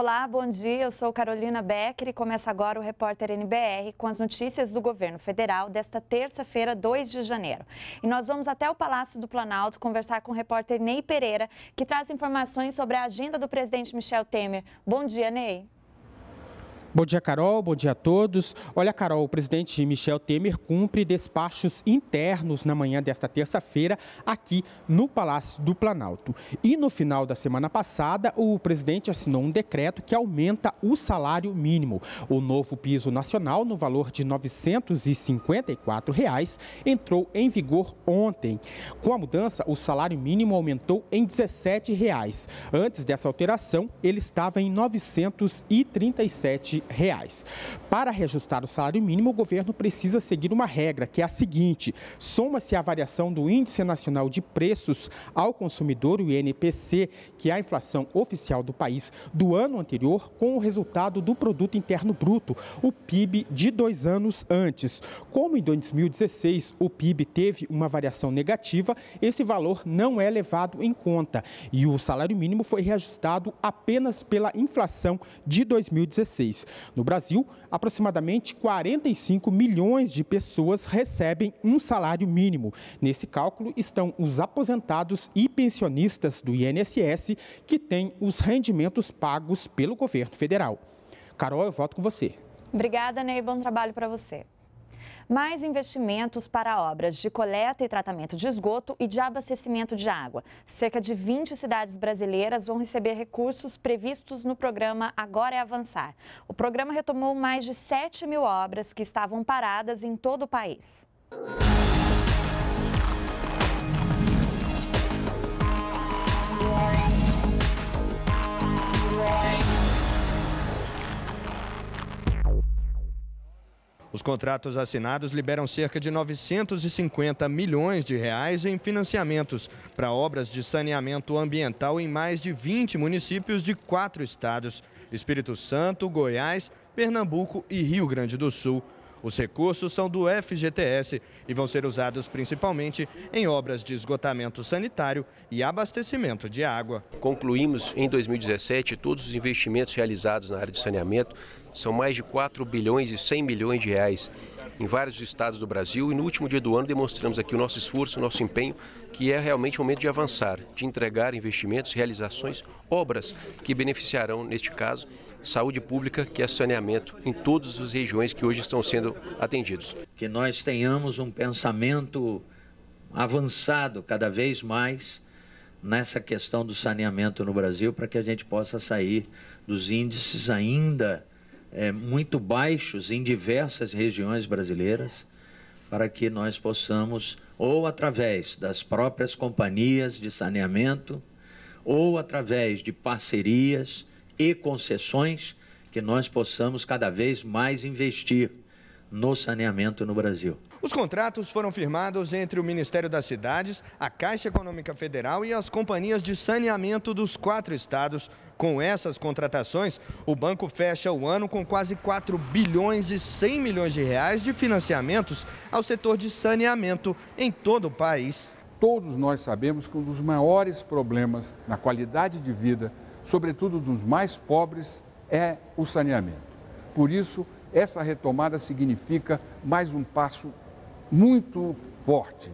Olá, bom dia. Eu sou Carolina Becker e começa agora o repórter NBR com as notícias do governo federal desta terça-feira, 2 de janeiro. E nós vamos até o Palácio do Planalto conversar com o repórter Ney Pereira, que traz informações sobre a agenda do presidente Michel Temer. Bom dia, Ney. Bom dia, Carol. Bom dia a todos. Olha, Carol, o presidente Michel Temer cumpre despachos internos na manhã desta terça-feira aqui no Palácio do Planalto. E no final da semana passada, o presidente assinou um decreto que aumenta o salário mínimo. O novo piso nacional, no valor de R$ 954, reais, entrou em vigor ontem. Com a mudança, o salário mínimo aumentou em R$ 17. Reais. Antes dessa alteração, ele estava em R$ 937 reais. Para reajustar o salário mínimo, o governo precisa seguir uma regra, que é a seguinte: soma-se a variação do Índice Nacional de Preços ao Consumidor, o INPC, que é a inflação oficial do país do ano anterior, com o resultado do Produto Interno Bruto, o PIB de dois anos antes. Como em 2016 o PIB teve uma variação negativa, esse valor não é levado em conta e o salário mínimo foi reajustado apenas pela inflação de 2016. No Brasil, aproximadamente 45 milhões de pessoas recebem um salário mínimo. Nesse cálculo estão os aposentados e pensionistas do INSS que têm os rendimentos pagos pelo governo federal. Carol, eu volto com você. Obrigada, Ney. Bom trabalho para você mais investimentos para obras de coleta e tratamento de esgoto e de abastecimento de água. Cerca de 20 cidades brasileiras vão receber recursos previstos no programa Agora é Avançar. O programa retomou mais de 7 mil obras que estavam paradas em todo o país. Os contratos assinados liberam cerca de 950 milhões de reais em financiamentos para obras de saneamento ambiental em mais de 20 municípios de quatro estados: Espírito Santo, Goiás, Pernambuco e Rio Grande do Sul. Os recursos são do FGTS e vão ser usados principalmente em obras de esgotamento sanitário e abastecimento de água. Concluímos em 2017 todos os investimentos realizados na área de saneamento são mais de 4 bilhões e 100 milhões de reais em vários estados do Brasil e no último dia do ano demonstramos aqui o nosso esforço, o nosso empenho, que é realmente o momento de avançar, de entregar investimentos, realizações, obras que beneficiarão, neste caso, saúde pública, que é saneamento em todas as regiões que hoje estão sendo atendidos. Que nós tenhamos um pensamento avançado cada vez mais nessa questão do saneamento no Brasil para que a gente possa sair dos índices ainda é, muito baixos em diversas regiões brasileiras, para que nós possamos, ou através das próprias companhias de saneamento, ou através de parcerias e concessões, que nós possamos cada vez mais investir no saneamento no Brasil. Os contratos foram firmados entre o Ministério das Cidades, a Caixa Econômica Federal e as companhias de saneamento dos quatro estados. Com essas contratações, o banco fecha o ano com quase 4 bilhões e 100 milhões de reais de financiamentos ao setor de saneamento em todo o país. Todos nós sabemos que um dos maiores problemas na qualidade de vida, sobretudo dos mais pobres, é o saneamento. Por isso, essa retomada significa mais um passo muito forte.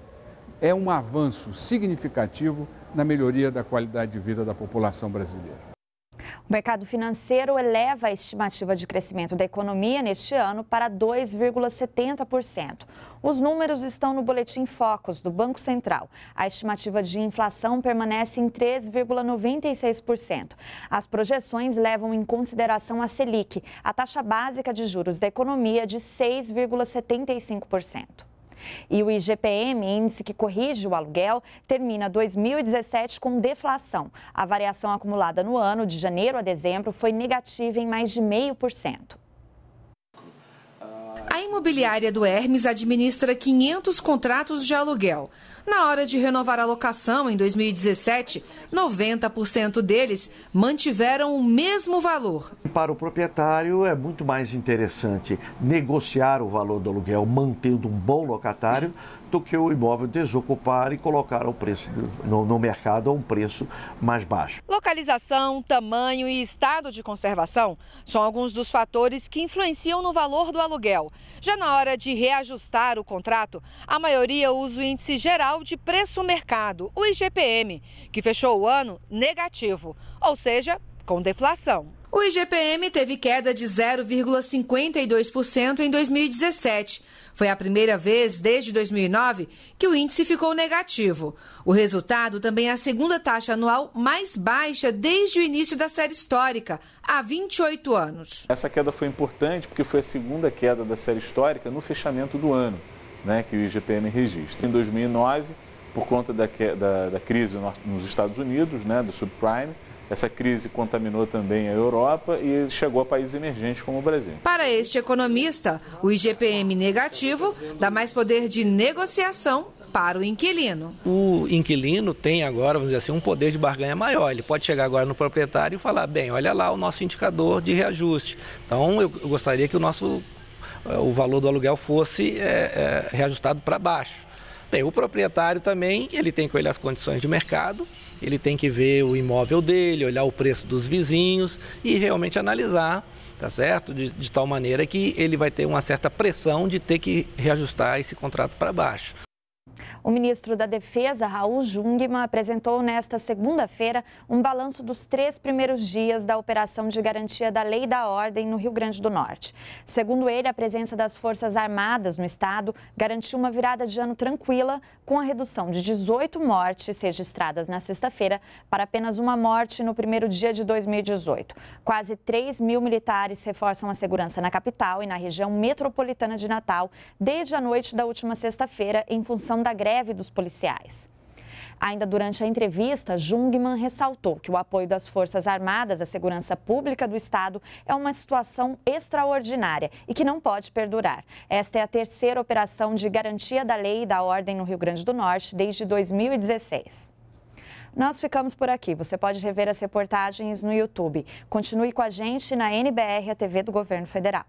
É um avanço significativo na melhoria da qualidade de vida da população brasileira. O mercado financeiro eleva a estimativa de crescimento da economia neste ano para 2,70%. Os números estão no boletim Focus do Banco Central. A estimativa de inflação permanece em 3,96%. As projeções levam em consideração a Selic, a taxa básica de juros da economia de 6,75%. E o IGPM, índice que corrige o aluguel, termina 2017 com deflação. A variação acumulada no ano, de janeiro a dezembro, foi negativa em mais de 0,5%. A imobiliária do Hermes administra 500 contratos de aluguel. Na hora de renovar a locação em 2017, 90% deles mantiveram o mesmo valor. Para o proprietário é muito mais interessante negociar o valor do aluguel mantendo um bom locatário do que o imóvel desocupar e colocar o preço no, no mercado a um preço mais baixo. Localização, tamanho e estado de conservação são alguns dos fatores que influenciam no valor do aluguel. Já na hora de reajustar o contrato, a maioria usa o Índice Geral de Preço Mercado, o IGPM, que fechou o ano negativo, ou seja, com deflação. O IGPM teve queda de 0,52% em 2017 foi a primeira vez desde 2009 que o índice ficou negativo. O resultado também é a segunda taxa anual mais baixa desde o início da série histórica, há 28 anos. Essa queda foi importante porque foi a segunda queda da série histórica no fechamento do ano, né, que o IGPM registra. Em 2009, por conta da, da, da crise nos Estados Unidos, né, do subprime, essa crise contaminou também a Europa e chegou a países emergentes como o Brasil. Para este economista, o IGPM negativo dá mais poder de negociação para o inquilino. O inquilino tem agora, vamos dizer assim, um poder de barganha maior. Ele pode chegar agora no proprietário e falar: bem, olha lá o nosso indicador de reajuste. Então, eu gostaria que o nosso eh, o valor do aluguel fosse é, é, reajustado para baixo. Bem, o proprietário também, ele tem que olhar as condições de mercado, ele tem que ver o imóvel dele, olhar o preço dos vizinhos e realmente analisar, tá certo? De, de tal maneira que ele vai ter uma certa pressão de ter que reajustar esse contrato para baixo. O ministro da Defesa, Raul Jungmann, apresentou nesta segunda-feira um balanço dos três primeiros dias da operação de garantia da lei e da ordem no Rio Grande do Norte. Segundo ele, a presença das Forças Armadas no estado garantiu uma virada de ano tranquila, com a redução de 18 mortes registradas na sexta-feira para apenas uma morte no primeiro dia de 2018. Quase 3 mil militares reforçam a segurança na capital e na região metropolitana de Natal desde a noite da última sexta-feira, em função da greve greve dos policiais. Ainda durante a entrevista, Jungmann ressaltou que o apoio das Forças Armadas à segurança pública do Estado é uma situação extraordinária e que não pode perdurar. Esta é a terceira operação de garantia da lei e da ordem no Rio Grande do Norte desde 2016. Nós ficamos por aqui. Você pode rever as reportagens no YouTube. Continue com a gente na NBR, a TV do Governo Federal.